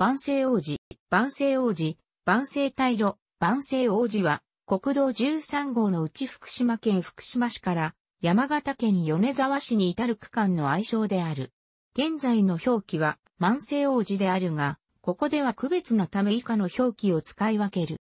万世王子、万世王子、万世大路、万世王子は、国道13号のうち福島県福島市から山形県米沢市に至る区間の愛称である。現在の表記は万世王子であるが、ここでは区別のため以下の表記を使い分ける。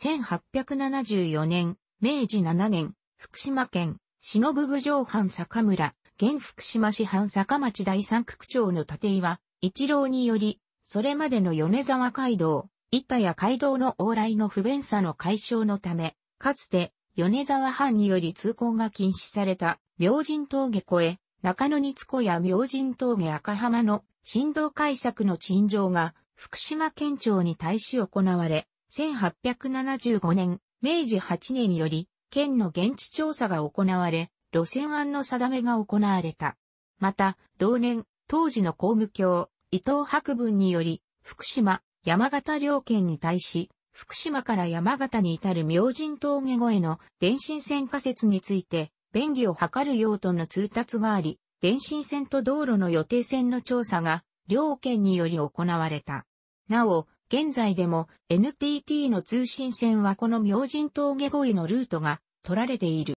1874年、明治7年、福島県、忍郡上藩坂村、現福島市藩坂町第三区区長の立岩、一郎により、それまでの米沢街道、板谷街道の往来の不便さの解消のため、かつて、米沢藩により通行が禁止された、明神峠越え、中野日子や明神峠赤浜の振動解釈の陳情が、福島県庁に対し行われ、1875年、明治8年より、県の現地調査が行われ、路線案の定めが行われた。また、同年、当時の公務卿、伊藤博文により、福島、山形両県に対し、福島から山形に至る明神峠越えの電信線仮設について、便宜を図る用途の通達があり、電信線と道路の予定線の調査が、両県により行われた。なお、現在でも NTT の通信線はこの明神峠越えのルートが取られている。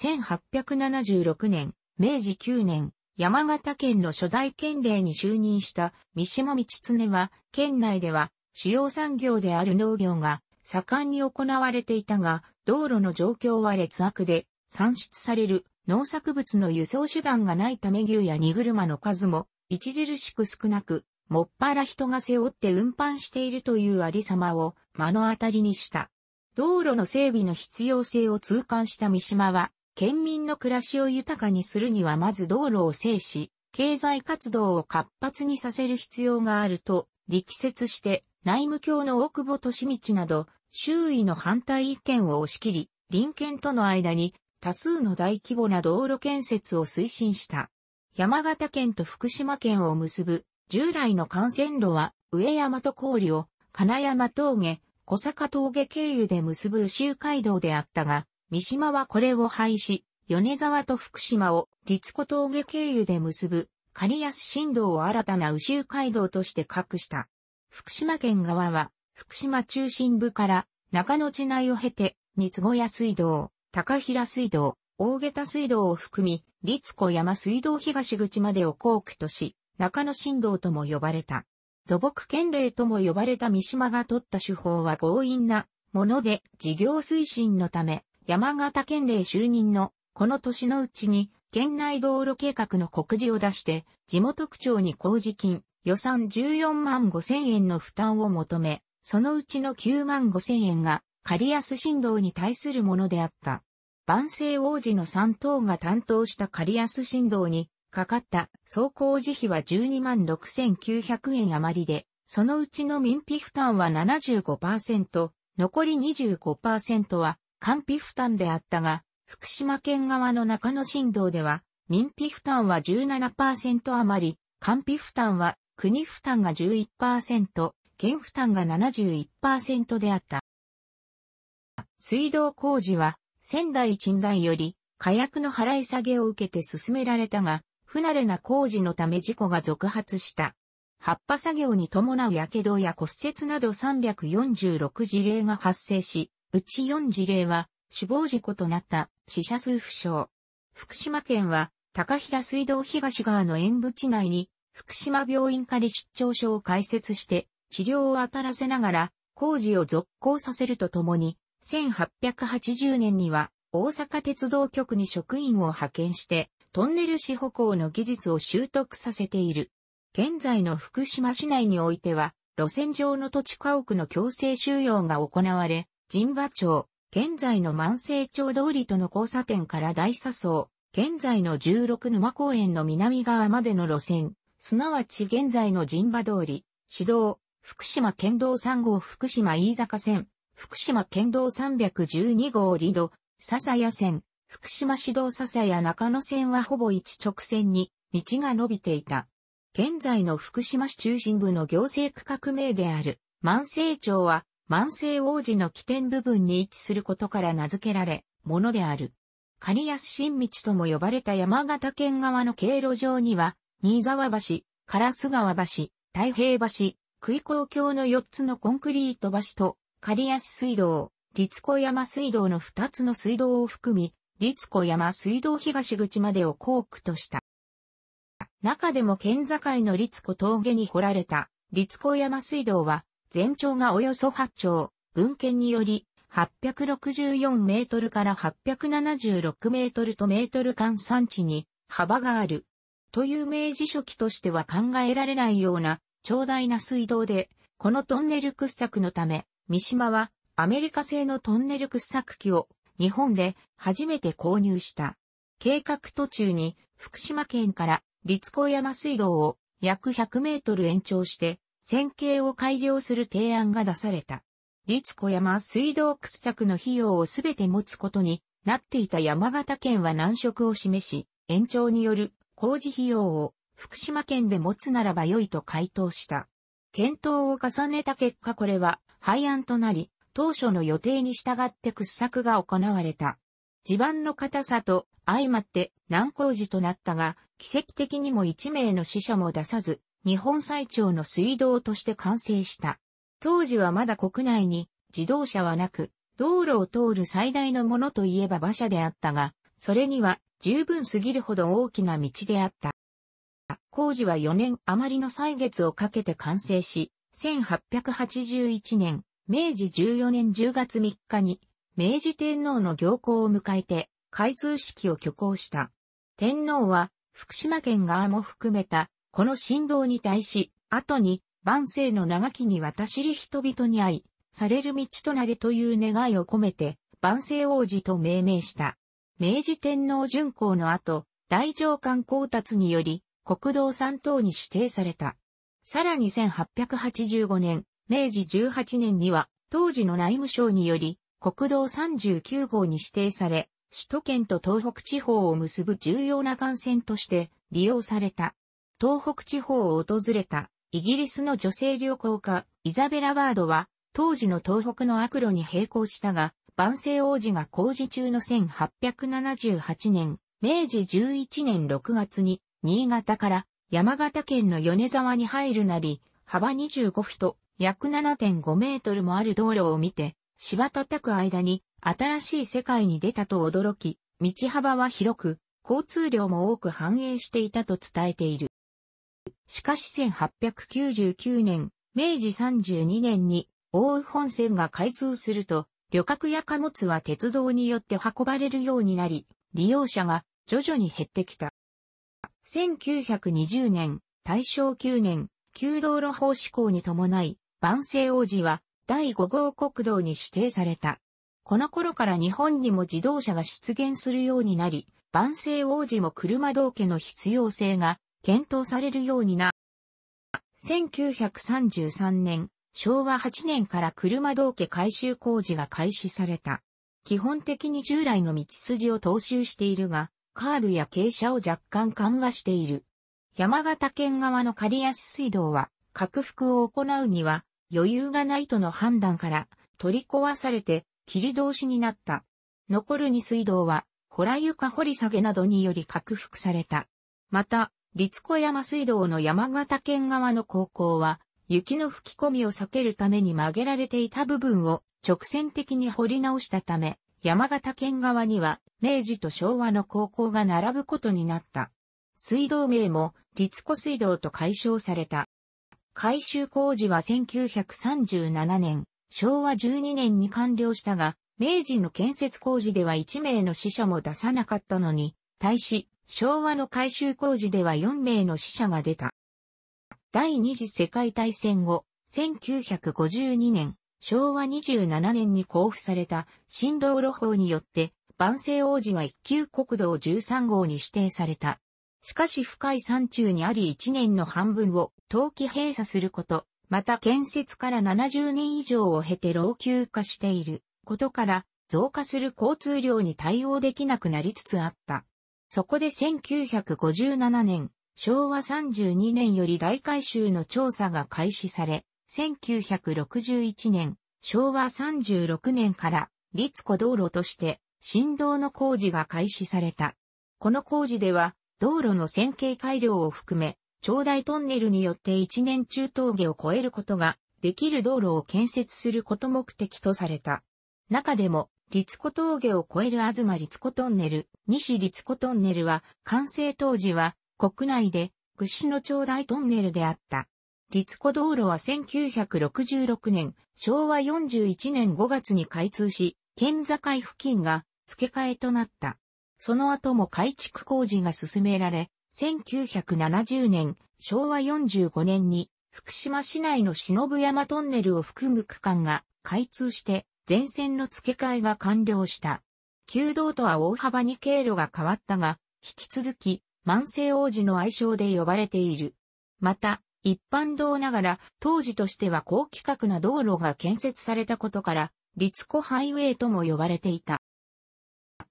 1876年、明治9年、山形県の初代県令に就任した三島道常は、県内では主要産業である農業が盛んに行われていたが、道路の状況は劣悪で、産出される農作物の輸送手段がないため牛や荷車の数も著しく少なく、もっぱら人が背負って運搬しているというありさまを目の当たりにした。道路の整備の必要性を痛感した三島は、県民の暮らしを豊かにするにはまず道路を制し、経済活動を活発にさせる必要があると、力説して、内務卿の大久保利道など、周囲の反対意見を押し切り、林県との間に多数の大規模な道路建設を推進した。山形県と福島県を結ぶ従来の幹線路は上山と郡を金山峠、小坂峠経由で結ぶ州街道であったが、三島はこれを廃止、米沢と福島を立子峠経由で結ぶ、刈安新道を新たな宇宙街道として隠した。福島県側は、福島中心部から中野地内を経て、三つ小屋水道、高平水道、大下水道を含み、立子山水道東口までを校区とし、中野新道とも呼ばれた。土木県令とも呼ばれた三島が取った手法は強引なもので事業推進のため、山形県令就任のこの年のうちに県内道路計画の告示を出して、地元区長に工事金、予算14万5千円の負担を求め、そのうちの9万5千円が、刈安振動に対するものであった。万世王子の3等が担当した刈安振動に、かかった総工事費は12万6900円余りで、そのうちの民費負担は75%、残り25%は官費負担であったが、福島県側の中野新道では、民費負担は17%余り、官費負担は国負担が11%、県負担が71%であった。水道工事は仙台賃代より火薬の払い下げを受けて進められたが、不慣れな工事のため事故が続発した。葉っぱ作業に伴う火傷や骨折など346事例が発生し、うち4事例は死亡事故となった死者数負傷。福島県は高平水道東側の縁部地内に福島病院仮出張所を開設して治療を当たらせながら工事を続行させるとともに1880年には大阪鉄道局に職員を派遣してトンネル市歩行の技術を習得させている。現在の福島市内においては路線上の土地家屋の強制収容が行われ、神馬町、現在の万世町通りとの交差点から大笹層、現在の16沼公園の南側までの路線、すなわち現在の神馬通り、市道、福島県道3号福島飯坂線、福島県道312号リド、笹谷線、福島市道笹谷中野線はほぼ一直線に道が伸びていた。現在の福島市中心部の行政区画名である万世町は万世王子の起点部分に位置することから名付けられ、ものである。狩安新道とも呼ばれた山形県側の経路上には、新沢橋、烏川橋、太平橋、杭公橋の4つのコンクリート橋と、狩安水道、立子山水道の2つの水道を含み、立子山水道東口までを校区とした。中でも県境の立子峠に掘られた、立子山水道は、全長がおよそ8丁、文献により、864メートルから876メートルとメートル間算地に幅がある。という明治初期としては考えられないような長大な水道で、このトンネル掘削のため、三島はアメリカ製のトンネル掘削機を日本で初めて購入した。計画途中に福島県から立子山水道を約100メートル延長して線形を改良する提案が出された。立子山水道掘削の費用をすべて持つことになっていた山形県は難色を示し、延長による工事費用を福島県で持つならば良いと回答した。検討を重ねた結果これは廃案となり、当初の予定に従って掘削が行われた。地盤の硬さと相まって難工事となったが、奇跡的にも1名の死者も出さず、日本最長の水道として完成した。当時はまだ国内に自動車はなく、道路を通る最大のものといえば馬車であったが、それには十分すぎるほど大きな道であった。工事は4年余りの歳月をかけて完成し、1881年、明治14年10月3日に、明治天皇の行幸を迎えて、開通式を挙行した。天皇は、福島県側も含めたこの振動に対し、後に、万世の長きに渡しり人々に会い、される道となれという願いを込めて、万世王子と命名した。明治天皇巡行の後、大上官光達により、国道3等に指定された。さらに1885年、明治18年には、当時の内務省により、国道39号に指定され、首都圏と東北地方を結ぶ重要な幹線として利用された。東北地方を訪れたイギリスの女性旅行家、イザベラ・ワードは、当時の東北の悪路に並行したが、万世王子が工事中の1878年、明治11年6月に、新潟から山形県の米沢に入るなり、幅25フィト、約7.5メートルもある道路を見て、芝叩く間に新しい世界に出たと驚き、道幅は広く、交通量も多く繁栄していたと伝えている。しかし1899年、明治32年に大宇本線が開通すると、旅客や貨物は鉄道によって運ばれるようになり、利用者が徐々に減ってきた。1920年、大正9年、旧道路法施行に伴い、万世王子は第5号国道に指定された。この頃から日本にも自動車が出現するようになり、万世王子も車道家の必要性が検討されるようにな。1933年、昭和8年から車道家改修工事が開始された。基本的に従来の道筋を踏襲しているが、カーブや傾斜を若干緩和している。山形県側の刈安水道は、拡幅を行うには余裕がないとの判断から取り壊されて切り通しになった。残る二水道は、洞ら床掘り下げなどにより拡幅された。また、立子山水道の山形県側の高校は、雪の吹き込みを避けるために曲げられていた部分を直線的に掘り直したため、山形県側には明治と昭和の高校が並ぶことになった。水道名も立子水道と解消された。改修工事は1937年、昭和12年に完了したが、明治の建設工事では1名の死者も出さなかったのに、対し、昭和の改修工事では4名の死者が出た。第二次世界大戦後、1952年、昭和27年に交付された新道路法によって、万世王子は一級国道13号に指定された。しかし深い山中にあり1年の半分を冬季閉鎖すること、また建設から70年以上を経て老朽化していることから、増加する交通量に対応できなくなりつつあった。そこで1957年、昭和32年より大改修の調査が開始され、1961年、昭和36年から、立子道路として、振動の工事が開始された。この工事では、道路の線形改良を含め、長大トンネルによって一年中峠を越えることができる道路を建設すること目的とされた。中でも、立子峠を越える東立子トンネル、西立子トンネルは、完成当時は、国内で、屈指の長大トンネルであった。立子道路は1966年、昭和41年5月に開通し、県境付近が付け替えとなった。その後も改築工事が進められ、1970年、昭和45年に、福島市内の忍山トンネルを含む区間が開通して、前線の付け替えが完了した。旧道とは大幅に経路が変わったが、引き続き、万世王子の愛称で呼ばれている。また、一般道ながら、当時としては高規格な道路が建設されたことから、立子ハイウェイとも呼ばれていた。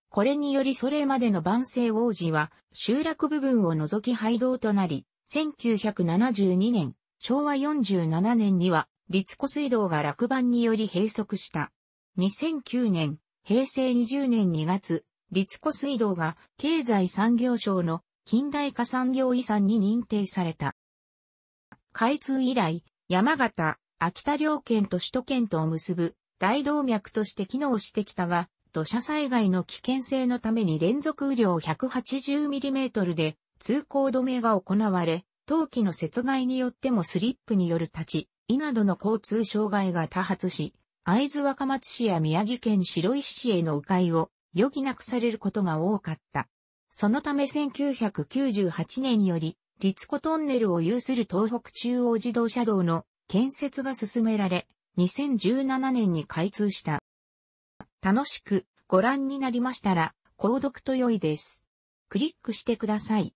これによりそれまでの万世王子は、集落部分を除き廃道となり、1972年、昭和47年には、立子水道が落盤により閉塞した。2009年、平成20年2月、立子水道が経済産業省の近代化産業遺産に認定された。開通以来、山形、秋田両県と首都圏とを結ぶ大動脈として機能してきたが、土砂災害の危険性のために連続雨量 180mm で通行止めが行われ、冬季の雪害によってもスリップによる立ち、胃などの交通障害が多発し、会津若松市や宮城県白石市への迂回を余儀なくされることが多かった。そのため1998年より、立子トンネルを有する東北中央自動車道の建設が進められ、2017年に開通した。楽しくご覧になりましたら、購読と良いです。クリックしてください。